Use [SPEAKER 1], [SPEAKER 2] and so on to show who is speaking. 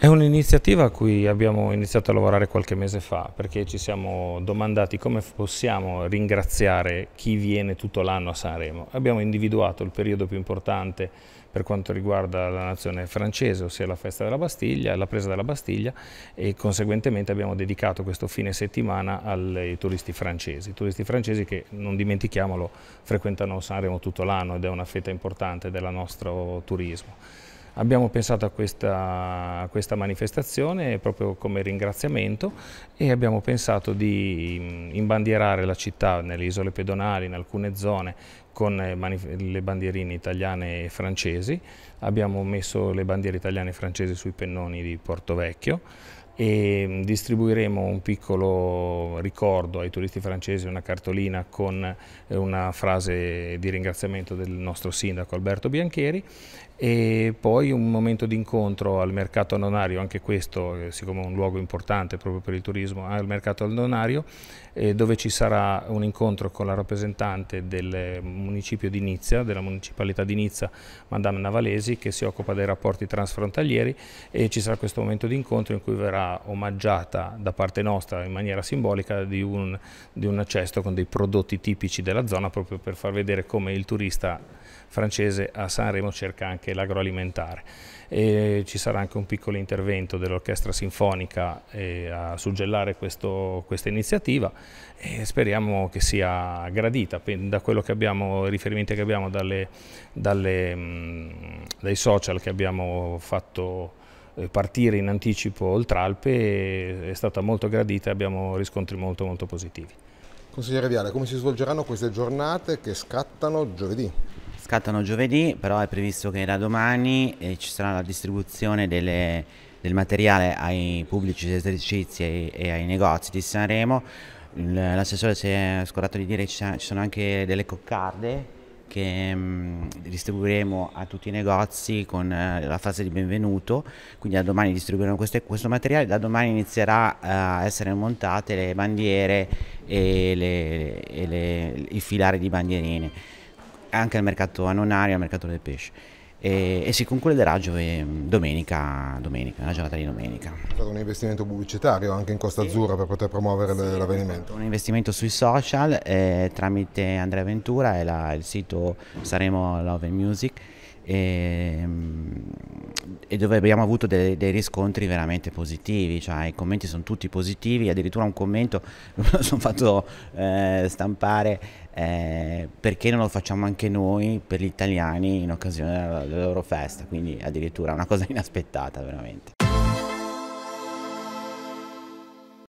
[SPEAKER 1] È un'iniziativa a cui abbiamo iniziato a lavorare qualche mese fa perché ci siamo domandati come possiamo ringraziare chi viene tutto l'anno a Sanremo. Abbiamo individuato il periodo più importante per quanto riguarda la nazione francese, ossia la festa della Bastiglia, la presa della Bastiglia e conseguentemente abbiamo dedicato questo fine settimana ai turisti francesi, turisti francesi che non dimentichiamolo frequentano Sanremo tutto l'anno ed è una fetta importante del nostro turismo. Abbiamo pensato a questa, a questa manifestazione proprio come ringraziamento e abbiamo pensato di mm, imbandierare la città nelle isole pedonali, in alcune zone, con eh, le bandierine italiane e francesi. Abbiamo messo le bandiere italiane e francesi sui pennoni di Porto Vecchio e mm, distribuiremo un piccolo ricordo ai turisti francesi, una cartolina con eh, una frase di ringraziamento del nostro sindaco Alberto Biancheri e poi un momento di incontro al mercato annonario, anche questo eh, siccome è un luogo importante proprio per il turismo, al mercato annonario eh, dove ci sarà un incontro con la rappresentante del municipio di Nizza, della municipalità di Nizza, Madame Navalesi, che si occupa dei rapporti transfrontalieri e ci sarà questo momento di incontro in cui verrà omaggiata da parte nostra in maniera simbolica di un, di un cesto con dei prodotti tipici della zona proprio per far vedere come il turista francese a Sanremo cerca anche l'agroalimentare. ci sarà anche un piccolo intervento dell'orchestra sinfonica eh, a suggellare questo, questa iniziativa e speriamo che sia gradita da quello che abbiamo, riferimenti che abbiamo dalle, dalle, mh, mm, dai social che abbiamo fatto eh, partire in anticipo oltre Alpe è stata molto gradita e abbiamo riscontri molto molto positivi.
[SPEAKER 2] Consigliere Viale, come si svolgeranno queste giornate che scattano giovedì?
[SPEAKER 3] Scattano giovedì, però è previsto che da domani eh, ci sarà la distribuzione delle, del materiale ai pubblici esercizi e ai negozi di Sanremo. L'assessore si è scordato di dire che ci sono anche delle coccarde che mh, mm, distribuiremo a tutti i negozi con eh, la fase di benvenuto, quindi da domani distribuiremo questo, questo materiale, da domani inizierà eh, a essere montate le bandiere e, le, e le, il filare di bandierine, anche al mercato anonario e al mercato del pesce e, e si concluderà giove, eh, domenica, domenica, la giornata di domenica. È stato un investimento pubblicitario
[SPEAKER 2] anche in Costa Azzurra per poter promuovere sì, l'avvenimento?
[SPEAKER 3] Un investimento sui social eh, tramite Andrea Ventura e la, il sito Saremo Love and Music e, ehm, e dove abbiamo avuto dei, dei riscontri veramente positivi, cioè i commenti sono tutti positivi, addirittura un commento lo sono fatto eh, stampare eh, perché non lo facciamo anche noi per gli italiani in occasione della, della loro festa, quindi addirittura una cosa inaspettata veramente.